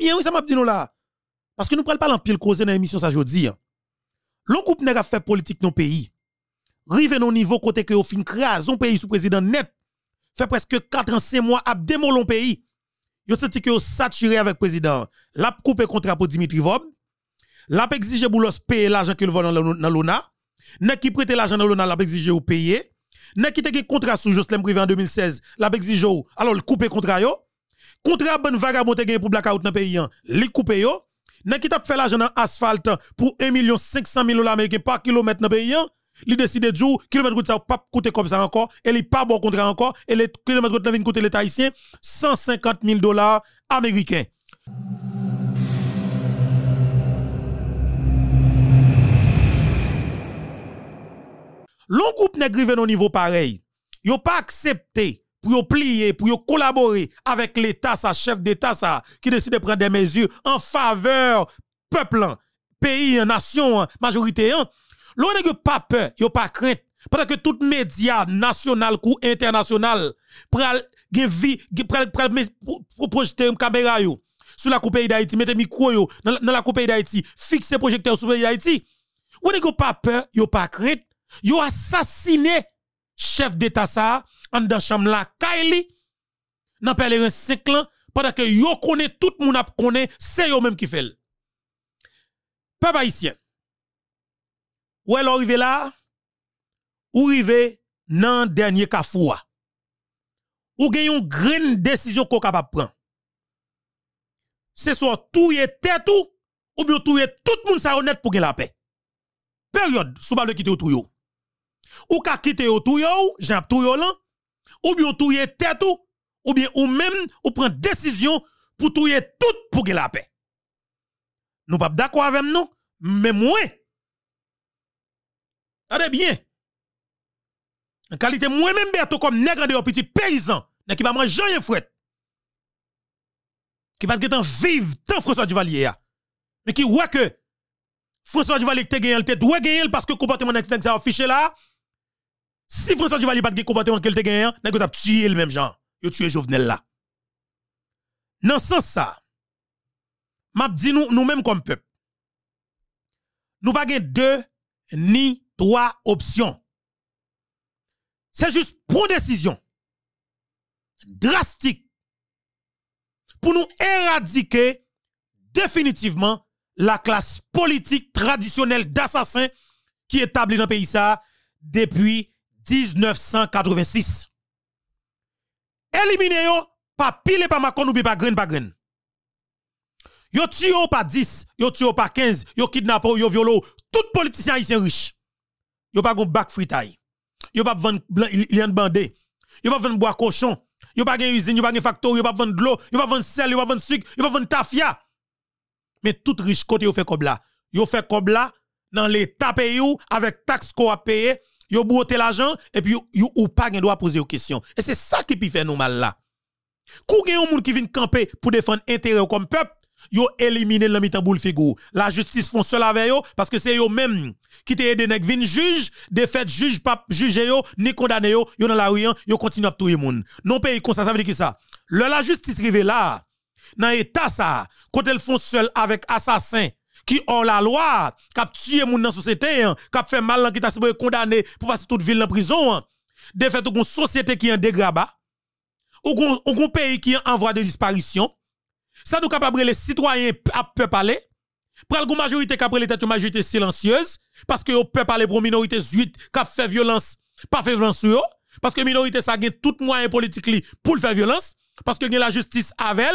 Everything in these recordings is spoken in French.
bien, oui, ça m'a dit nous là. Parce que nous ne parlons pas en pile causé dans l'émission ça aujourd'hui. L'on coupe n'a fait politique dans le pays. Rive nos niveau côté que au fin crase pays sous président net. Fait presque 4 ans 5 mois à démolir pays. Yo senti que saturé avec le président. L'a coupé contrat pour Dimitri Vob. L'a exigé boulos payer l'argent que le dans l'ONA. Vous qui prêtait l'argent dans l'ONA l'a exigé au payer. Nèg qui te contrat sous Jocelyn privé en 2016, l'a exigé alors le coupé contrat yo. Kontrabon vagabond gen pou blackout dans peyi an, li coupe yo. Nan ki tap fait l'argent dans asphalte pour 1 500 000 dollars américains par kilomètre dans pays hein. li décide le kilomètre route ça pas coûter comme ça encore et li pas bon contrat encore et les kilomètre route vin coûter l'état haïtien 150 000 dollars américains. L'on groupe n'est rivé au niveau pareil. Yo pas accepté pour plier, pour collaborer avec l'État, sa chef d'État, ça, qui décide de prendre des mesures en faveur peuple, hein, pays, hein, nation, hein, majorité. L'on n'a pas peur, n'a pas crainte. Pendant que tout médias national ou international pral vie pral pral projeter une caméra yo sur la coupe d'Haïti mettez micro yo dans la coupe d'Haïti fixer projecteur sur pays d'Haïti ou n'est pas peur yo pas crainte yo assassiné chef d'état ça en dans chambre la Kaili, dans pèlerin 5 lan pendant que yo konnen tout moun ap a se c'est yo même qui fait peuple haïtien ou elle arrive là ou arrive nan dernier kafoua ou gen yon grande décision qu'on capable prendre c'est soit tout tête tout ou bien tout tout le monde ça honnête pour gagner la paix période sous pa le quitter tout touyo ou ka quitter ou touyo j'ai tout ou bien touye tête ou, ou bien ou même ou prend décision pour touye tout pour que la paix. Nous pas d'accord avec nous, mais moi Allez bien. En qualité moi même Berto comme nègre de petit paysan, qui pas manger rien fret. Qui pas en vivre tant François Duvalier ah. Mais qui voit que François Duvalier te gagné, te doit gagner parce que comportement nèg ça affiché là, si François Duvalier pas de comportement qu'elle te gagne, n'a pas tuer le même genre. Il tué Jovenel là. Dans ce sens ça, m'a dit nous nous-mêmes comme peuple. Nous pas deux ni trois options. C'est juste une décision drastique pour nous éradiquer définitivement la classe politique traditionnelle d'assassins qui est établie dans le pays ça depuis 1986. Elimine yo, pas pile, pas macon ou pas grain, pas grain. Yo tuyo pas 10, yo tué pas 15, yo kidnappo, yo violo, tout politicien haïtien riche. Yo pas gon bac fritaille. Yo pas vendre lien bandé. Yo pas vendre bois cochon. Yo pas gen usine, yo pas gen factory, yo pas vendre de l'eau, yo pas de sel, yo pas de sucre, yo pas de tafia. Mais tout riche côté yo fait comme Yo fait comme ça dans l'état pays avec taxes qu'on a payé yo broté l'argent et puis yo ou pas gen droit poser aux questions. Et c'est ça qui fait nous mal là. Kou a un monde qui vient camper pour défendre intérêt comme peuple, yo éliminer le mitan boule figou. La justice font seul avec eux parce que c'est eux même qui te aidé nèg viennent juge, défaite pas juger yo ni condamner yo, yo dans la rue, hein, yo continue à les monde. Non pays comme ça, ça veut dire qui ça Le la justice rive là, dans état ça, quand elle font seul avec assassin, qui ont la loi, qui ont tué gens dans la société, qui ont fait mal, qui ont condamné pour passer toute ville en prison. De fait, ou une société qui est en dégraba, ou un pays qui est en voie de disparition. Ça nous capable les citoyens à peu parler. Pral une majorité qui a pris une majorité silencieuse, parce que peut parler pour minorité suite qui fait violence, pas fait violence sur parce que minorité ça gagne les moyens politiques pour faire violence, parce que la justice avec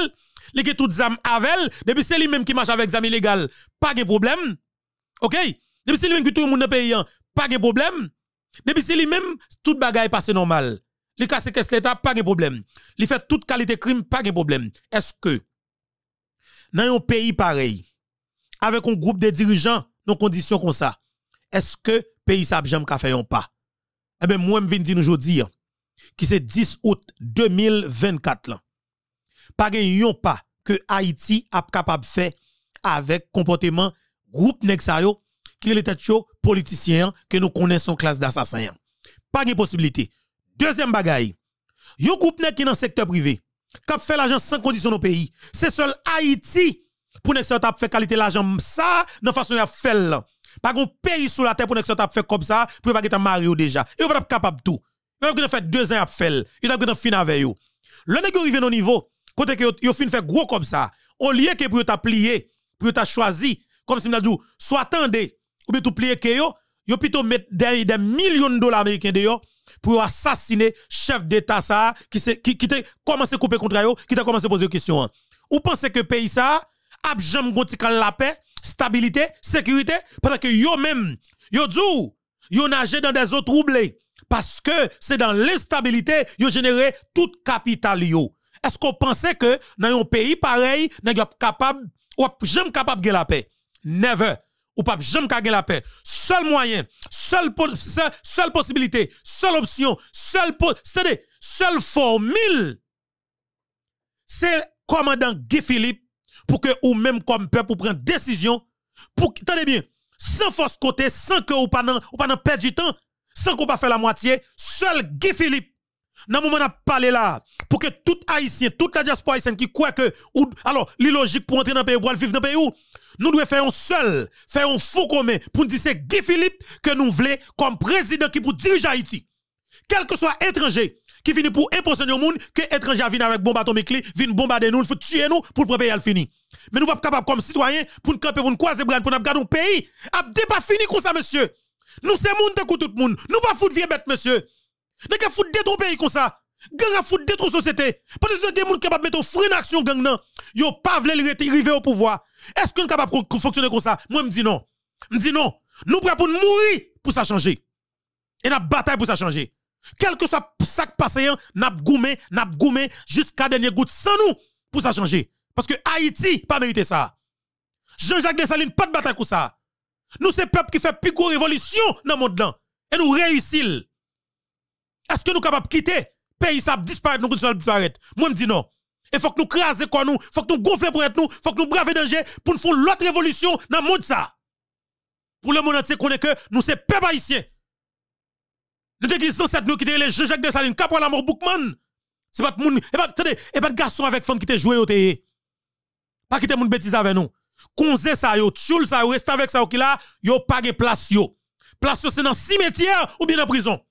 li qui tout zam avel, depuis c'est lui même qui marche avec zam illégal, pas de problème. OK? Depuis c'est lui même qui tout le monde dans pays, pas de problème. Depuis c'est lui même toute bagaille passe normal. Li casse caisse l'état, pas de problème. Il fait toute qualité crime, pas de problème. Est-ce que dans un pays pareil avec un groupe de dirigeants dans conditions comme ça, est-ce que pays ça jamais ka fait pas Eh bien moi me viens dire aujourd'hui qui c'est 10 août 2024 là. Pas yon pas que Haïti a capable faire avec comportement groupe Nexayo, qui est tête politicien que nous connaissons classe d'assassin. Pas de possibilité. Deuxième bagaille. le groupe qui est dans le secteur privé, qui fait l'argent sans condition au pays, c'est seul Haïti pour Nexayo qui fait qualité l'argent ça, de façon à faire Pas qu'on pays sur la terre pour Nexayo qui fait comme ça, pour pas être marié déjà. Et a pas capable tout. Yon a fait deux ans à faire. Yon a fait fin avec vous. Le nègre arrive au niveau, Côté que yo fin fait gros comme ça. Au lieu que pour t'a plié, pour t'a choisi, comme si m'a dit soit tendez ou bien tout plié que yo, yo plutôt mettre des, des millions de dollars américains dehors pour assassiner chef d'état ça qui qui qui t'a commencé couper contre yo, qui t'a commencé poser question. Hein. Ou pensez que pays ça a jamais gonti la paix, stabilité, sécurité pendant que yo même yo dou yo nage dans des eaux troublées parce que c'est dans l'instabilité yo généré toute capital yo est-ce qu'on pensait que dans un pays pareil, on capable ou jamais capable de la paix? Never. Ou pas jamais capable la paix. Seul moyen, seule, seule possibilité, seule option, seule seule formule. C'est commandant Guy Philippe pour que ou même comme peuple pour prendre décision pour tenez bien sans force côté sans que ou pas ou pas perdre du temps sans qu'on ne faire la moitié seul Guy Philippe dans le moment où parlé là, pour que tout haïtien, toute la diaspora haïtienne qui croit que, alors, l'illogique pour entrer dans le pays, pour vivre dans le pays, nous devons faire un seul, faire un faux commun pour nous dire c'est Guy Philippe que nous voulons comme président qui pour diriger Haïti. Quel que soit étranger qui vient pour imposer au monde, que l'étranger vient avec bombe atomique, vient bombarder nous, il faut tuer nous pour le fini. Mais nous ne sommes pas capables comme citoyens pour nous camper, pour nous croiser, pour nous garder un pays. Abdé pas fini comme ça, monsieur. Nous c'est monde de tout le monde. Nous pas foutre vieux bête, monsieur. Nèg ka fout détruire pays comme ça. Gang a fout détruire société. Parce que des gens capables mettre frein action gang nan, yo pas vle arriver au pouvoir. Est-ce qu'on capable fonctionner comme ça Moi me dis non. Me dis non. Nous prêts pour mourir pour ça changer. Et n'a bataille pour ça changer. Quel que soit ça passé, hein, n'a goumé, n'a goumé jusqu'à dernière goutte sans nous pour ça changer. Parce que Haïti pas mérité ça. Jean-Jacques Dessalines pas de bataille pour ça. Nous c'est peuple qui fait plus de révolution dans le monde et nous réussissons. Est-ce que nous sommes capables de quitter Pays ça disparaître, nous continuons à disparaître. Moi, je dis non. Et faut que nous craser quoi nous, faut que nous gonfler pour être nous, faut que nous braver danger pour nous faire l'autre révolution dans le monde ça. Pour le monde entier, connaît que nous c'est peuple haïtien. Nous déguisons cette nous qui les Jacques de Saline, Capra la mort Boukman. C'est pas moun, et pas, attendez, et pas de garçon avec femme qui te joué au thé. E. Pas qui te moun bêtise avec nous. Konze ça yo, tchoul ça yo, reste avec ça yo qui là, yo pas place yo. Place c'est dans cimetière ou bien en prison.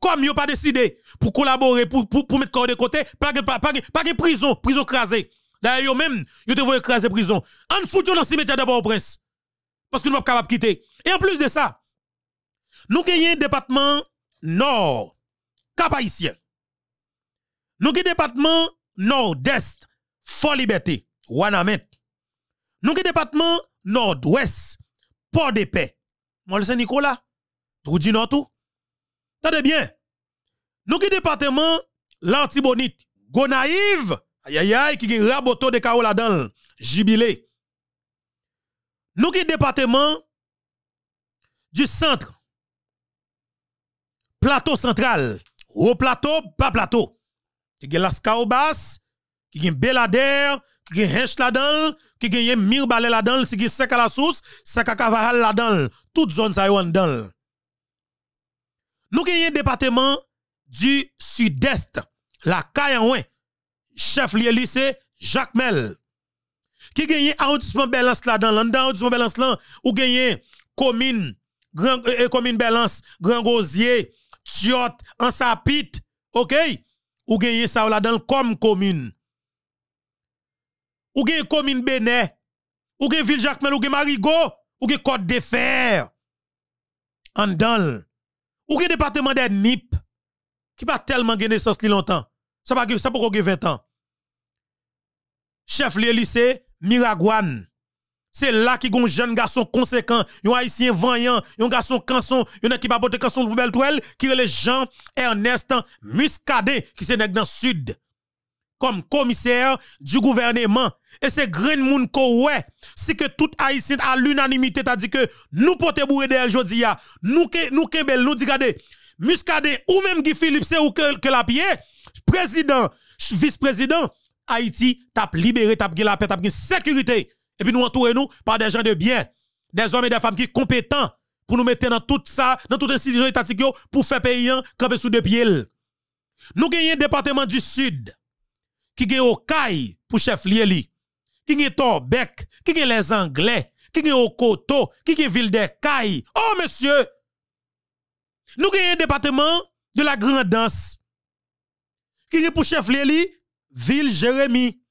Comme ils pas décidé pour collaborer, pour, pour, pour mettre corps de côté, pas de pas, pas, prison, prison crasée. D'ailleurs, même, ils devraient craser prison. En foutu dans ces médias d'abord au prince. Parce que nous ne pas capables de quitter. Et en plus de ça, nous gagnons un département nord, cap Nous avons département nord-est, Fort Liberté, Wanamet. Nous avons département nord-ouest, Port de Paix. Moi, c'est Nicolas. Tout dit tout. Tendez bien. Nous qui département, l'antibonite, Gonaïve, aïe aïe qui a raboto de la dan, jubilé. Nous qui département du centre, plateau central, haut plateau, bas plateau, qui est las bas qui est Belader, qui est Hench la dan, qui est Mirbalé là-dedans, qui sec à la source, à Kavahal là-dedans, toute zone ça nous gagnons un département du sud-est, la Kayanouen, chef lié lycée Jacques Mel, qui gagne arrondissement Belance là dans l'an, dans Belance là, ou gagne commune, grand, euh, euh, commune Belance, Grand Gosier, Tiot, Ansapit, ok? Ou gagne ça là dedans comme commune. Ou gagne commune Bénet, ou gagne ville Jacques Mel, ou gagne Marigot, ou gagne Côte des fer? En dans ou que département des NIP, qui pas tellement gagné ça longtemps, ça pas ça 20 ans. Chef de lycée, Miragouane. C'est là qui gon jeune garçon conséquent, un haïtien vaillant, un garçon canson, un qui pas porter canson pour belle qui est le Jean Ernest Muscadet qui se nèg dans sud comme commissaire du gouvernement. Et c'est monde que ouais, c'est que tout haïtien à l'unanimité t'a dit que nous pote bourré de jodia, nous ke, nous kebel, nous dit gade, muscade ou même Guy Philippe c'est ou que, la pierre, président, vice-président, Haïti tape libéré, tape la paix, la sécurité. Et puis nous entourons nous par des gens de bien, des hommes et des femmes qui sont compétents pour nous mettre dans tout ça, dans toute institution étatique pour faire payer hein, camper sous deux pieds. Nous gagnons le département du Sud qui au Kai pour chef lié li, qui au Torbeck, qui est les Anglais, qui au Okoto, qui est Ville de Kai? Oh monsieur, nous gen un département de la Dance, qui est pour chef lié Ville Jérémy.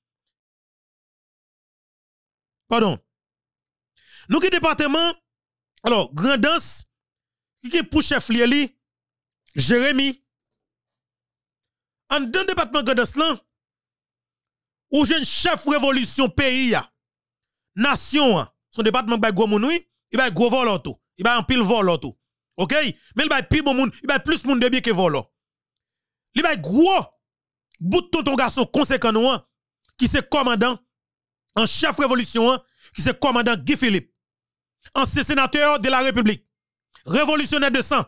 Pardon. Nous un département alors grandance qui est pour chef lié Jérémy. En deux département grandance là, ou jeune chef révolution pays, nation, son département ba gros moun, il ba gros vol tout, il ba un pile vol tout. OK? Mais il ba plus bon moun, il ba plus moun de bien que volo. Oh. Il ba gros bout de ton garçon conséquent oh, hein, qui c'est commandant en chef révolution hein, qui c'est commandant Guy Philippe, ancien sénateur de la République, révolutionnaire de sang.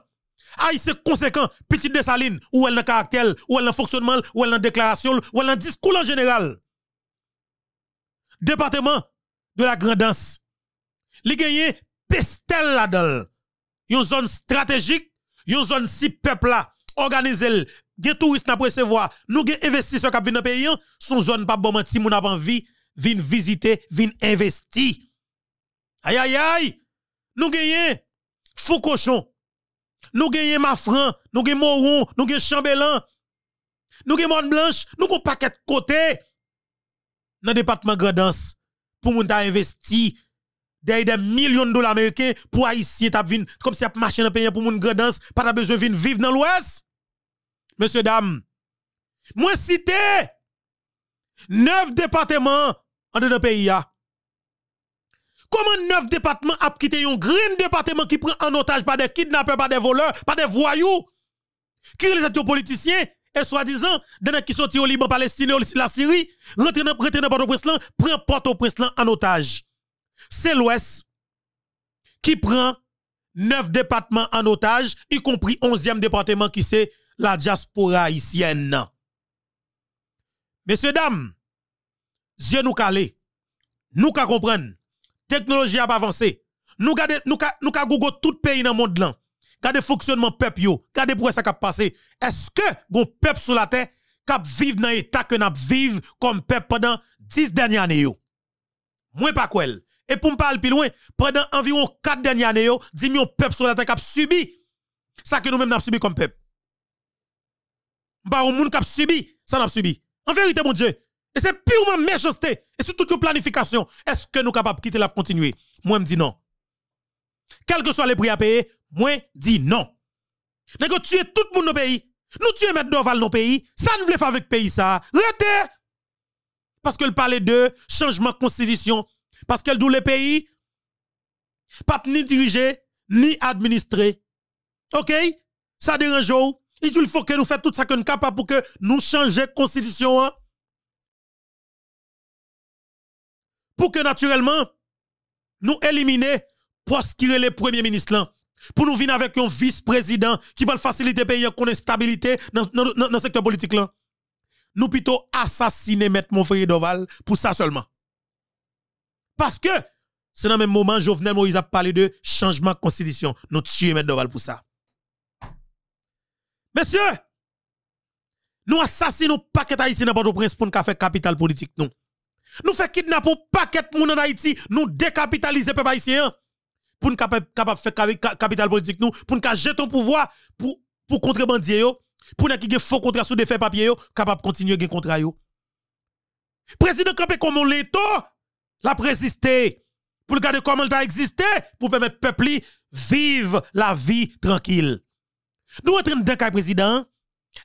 Aïe, ah, c'est conséquent, petite Dessaline, ou elle n'a caractère, ou elle en fonctionnement, ou elle n'a déclaration, ou elle n'a discours en général département de la Grandance. Li gagnants pestel là-dedans. Une zone stratégique, une zone si peuple là organiser Gen touristes n'a recevoir, nous gen investisseurs qui viennent dans pays, son zone pas bon menti moun n'a pas envie, viennent visiter, viennent investir. Aïe aïe aïe. Nous gagnons fou cochon. Nous gagnons mafran, nous gagnons moron, nous gagnons chambellan. Nous gagnons monde blanche, nous gagnons paquet côté dans le département Gradans pour moun ta investi des millions de dollars américains pour haïtien t'a comme si a marché dans pays pour moun Gradance pas ta besoin de vivre dans l'ouest monsieur dames, moi cité neuf départements en le pays Comment neuf départements a quitté un grand département qui prend en otage par des kidnappeurs, par des voleurs, par des voyous, qui les politiciens et soi-disant, dans qui sorti au Liban, Palestine, la Syrie, rentre dans Port-au-Prince, prend port au en otage. C'est l'Ouest qui prend neuf départements en otage, y compris 11e département qui c'est la diaspora haïtienne. Messieurs, dames, Dieu nous calé, nous ka comprendre, technologie a avancé, nous ka, nous Google tout pays dans le monde Kade fonctionnement peuple yo, kade pour ça k'ap passé. Est-ce que les peuples sur la terre k'ap vivre dans l'état que n'a vivre comme peuple pendant 10 dernières années yo? Moi pas quoi. Et pour me parler plus loin, pendant environ 4 dernières années yo, 10 millions peuple sur la terre k'ap subi ça que nous même n'a subi comme peuple. Bah on moun k'ap subi, ça n'a subi. En vérité mon Dieu, et c'est purement méchanceté et surtout planification. Est-ce que nous capables quitter la continuer? Moi me dis non. Quel que soit le prix à payer, moi dis non. que tu tout le monde dans pays. Nous tuons mettre Doval dans pays. Ça ne voulait pas avec le pays ça. Rete! Parce qu'elle parlait de changement de constitution. Parce qu'elle doit le pays. Pas ni diriger, ni administrer. OK? Ça dérange ou. Il faut que nous fassions tout ça que nous capable pour que nous changions la constitution. Hein. Pour que naturellement, nous éliminions poste qui est le premier ministre là. Pour nous venir avec un vice-président qui va faciliter le pays une stabilité dans le secteur politique là. Nous plutôt assassiner M. frère Doval pour ça seulement. Parce que c'est dans le même moment Jovenel Moïse a parlé de changement de constitution. Nous tuer M. Doval pour ça. Messieurs, nous assassinons paquet Haïti dans Port-au-Prince pour nous faire capital politique. nous. Nous faisons kidnapper paquet mon en Haïti, nous décapitaliser peuple haïtien pour nous capable capable faire capital politique nous, pour nous jeter au pouvoir pour pour contrebandier pour nous qui des faux contrats sous des faits papier yo, capable continuer gain contrat yo. Président campé comme on l'éto, la résister pour garder comment il a existé pour permettre peuple vivre la vie tranquille. Nous entrons dans le président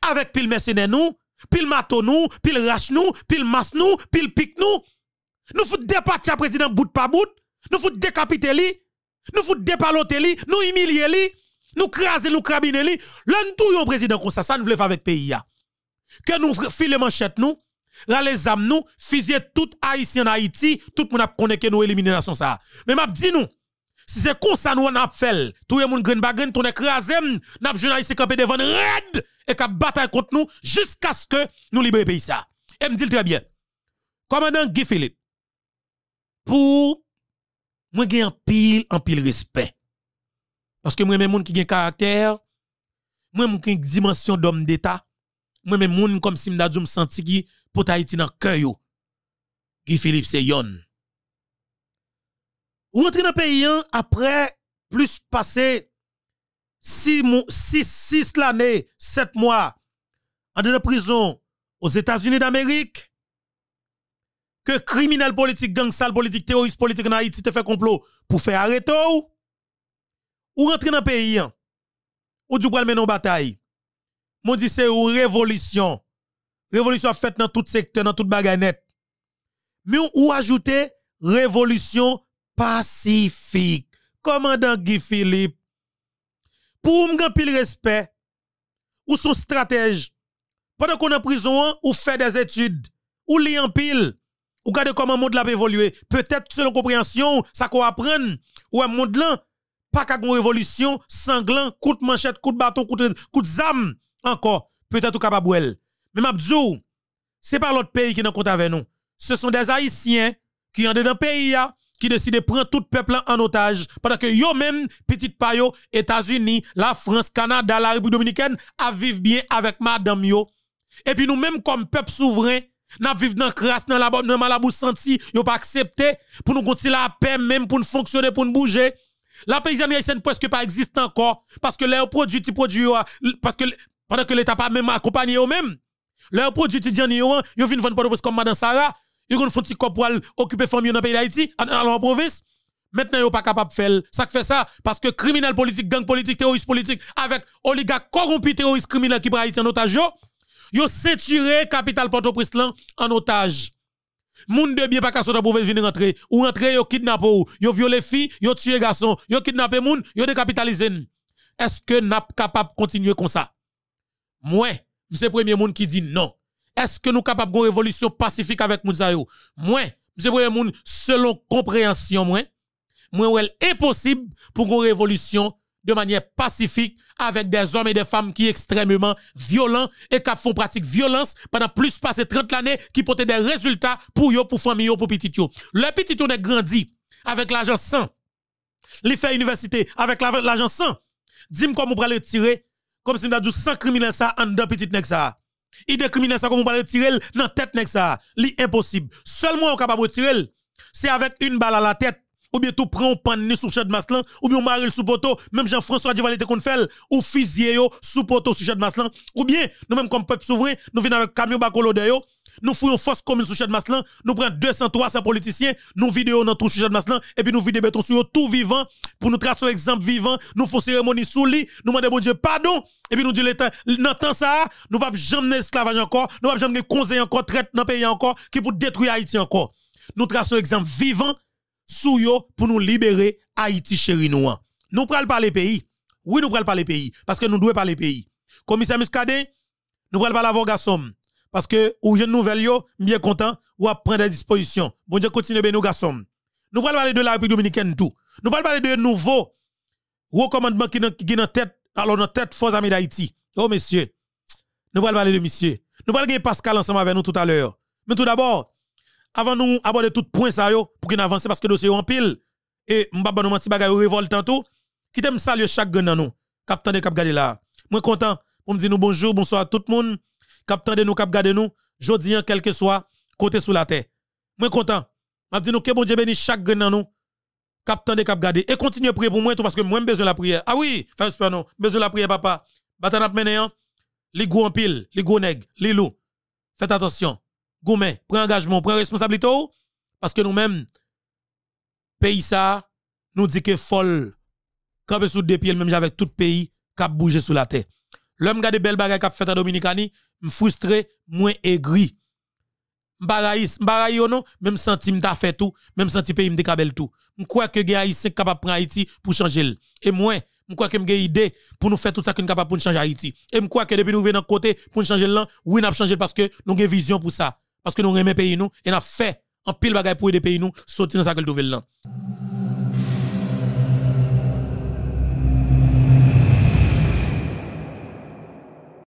avec pile mercenaires nous, pile mato nous, pile rache nous, pile masse nous, pile pique nous. Nous faut départir président bout par bout, nous faut décapiter lui, nous fout dépaloter li, nous humilier nous craser, nous crabiner li. L'un tout yon président comme ça, ça nous voulons faire avec pays Que nous filons manchette nous, rale les nous, fusiller tout haïtien en Haïti, tout le monde a connu que nous éliminons la nation ça. Mais m'a dit nous, si c'est comme ça nous on a fait, tout le monde gagne bagne, tout nous crasé, n'a journaliste campé devant red et a bataille contre nous jusqu'à ce que nous le pays ça. Et me dit très bien. Commandant Guy Philippe pour moi, j'ai un pile, un pile respect. Parce que moi-même, moun qui un caractère, moi-même, qui une dimension d'homme d'État, moi-même, moun comme si m'dadou senti qui pour Haïti dans cœur yo. Guy Philippe Seyon. Rentrer dans le pays après plus passé 6 six, six l'année, 7 mois, en de prison aux États-Unis d'Amérique, que criminel politique, gang sale politique, terroriste politique en Haïti te fait complot pour faire arrêter ou, ou rentrer dans le pays, hein? ou du pral mener en bataille. Mon dit c'est une révolution. Révolution faite dans tout secteur, dans toute net. Mais ou ajouter révolution pacifique. Commandant Guy Philippe, pour me le respect, ou son stratège, pendant qu'on est en prison, ou fait des études, ou lit en pile, ou regardez comment le monde l'a évolué. Peut-être selon compréhension, ça qu'on apprend. Ou un monde là, pas qu'à une révolution, sanglant, coup de manchette, coup de bâton, coup de, coup encore. Peut-être ou capable Mais Mabdou, c'est pas l'autre pays qui en compte avec nous. Ce sont des Haïtiens qui en le pays qui décident de prendre tout peuple en otage pendant que yo même petite payo États-Unis, la France, Canada, la République dominicaine à vivre bien avec madame yo. Et puis nous mêmes comme peuple souverain n'a vivre dans crasse dans la malabou senti yo pas accepté pour nous continuer la paix même pour nous fonctionner pour nous bouger la paysanne haïtienne presque pas existe encore parce que leurs produits les produit pendant que l'état pas même accompagné eux même leurs produits ils yo yo viennent vendre pour comme madame Sarah ils vont font ti corps pour occuper famille dans pays d'Haïti en province maintenant ils yo pas capable faire ça fait ça parce que criminel politique gang politique terroristes politiques, avec oligarque corrompu terroriste criminels qui prend Haïti en otage yo ceinturé capital Port-au-Prince en otage. Moun de bien pas qu'à sortir venir rentrer ou rentrer yo kidnappé ou yo violé fille, yo tué garçon, yo kidnappé moun, yo décapitalisé. Est-ce que capables capable continuer comme ça Moi, c'est premier monde qui dit non. Est-ce que nous sommes capable une révolution pacifique avec moun Moi, c'est premier monde selon compréhension moi, moi impossible pour une révolution de manière pacifique avec des hommes et des femmes qui sont extrêmement violents et qui font pratique violence pendant plus de 30 années qui portent des résultats pour eux, pour famille, pour petit yo. Le petit yo grandi avec l'argent 100. Li fait université avec l'agent 100. Dis-moi comment vous pouvez le tirer comme si vous a 100 criminels ça en deux petits nèg ça. des criminels ça comment on va le tirer dans tête nèg ça. impossible. Seulement on capable de tirer c'est avec une balle à la tête ou bien tout prend un panneau sous chat de maslan, ou bien on marie sous poteau, même Jean-François Divalité, était qu'on ou Fisier sous poteau sous chat de maslan, ou bien nous même comme peuple souverain, nous venons avec camion bacolo de yo, nous fouillons force commune sous chat de maslan, nous prenons 200, 300 politiciens, nous vidons notre tout sous de maslan, et puis nous vidons sur sur tout vivant, pour nous tracer un exemple vivant, nous faisons cérémonie sous lit, nous demandons bon Dieu pardon, et puis nous disons l'État, ça, nous ne pouvons jamais esclavage encore, nous ne pouvons jamais conseil encore, traite dans le pays encore, qui pour détruire Haïti encore. Nous traçons un exemple vivant sous pour nous libérer Haïti chéri nous. Nous prenons pas les pays. Oui, nous prenons pas les pays parce que nous devons pas les pays. Commissaire Muscadet, nous prenons pas l'avocat garçon parce que ou jeune nouvelle yo, bien content ou à prendre des dispositions. Bon Dieu continue ben nous garçon. Nous prenons parler de la République dominicaine tout. Nous prenons parler de nouveaux recommandements qui qui dans tête alors dans tête force amis d'Haïti. Oh messieurs. Nous prenons parler de monsieur. Nous prenons Pascal ensemble avec nous tout à l'heure. Mais tout d'abord, avant nous aborder tout point ça yo pour qu'on avance parce que dossier en pile et m'pa nous menti bagay tout qui t'aime saluer chaque gagne dans nous cap de cap garder là moi content pour me dire nous bonjour bonsoir à tout le monde cap de nous cap garder nous jodi en quel que soit côté sous la terre moi content m'a dit nous que bon Dieu bénisse chaque gagne dans nous cap de cap garder et continuez à prier pour moi tout parce que moi besoin la prière ah oui faire espère non besoin la prière papa batana n'a mené hein. les gros en pile les gros nèg les loups faites attention Goumen, prends engagement, prends responsabilité parce que nous-mêmes pays ça nous dit que folle quand sous deux pieds même avec tout pays qui bouger sous la terre. L'homme garde belle bagaille qui fait à Dominicani, frustré, moins aigri. M'baraïs, m'baraïs ou non, même senti m'ta fait tout, même senti pays m'te kabel tout. crois que sont capables capable prendre Haïti pour changer Et moi, crois que m'gay idée pour nous faire tout ça qu'on capable pour changer Haïti. Et crois que depuis nous venons côté pour changer l'an, oui n'a changé parce que nous avons vision pour ça. Parce que nous aimons pays nous et nous fait un pile bagaille pour aider pays nous sortir dans sa gueule là.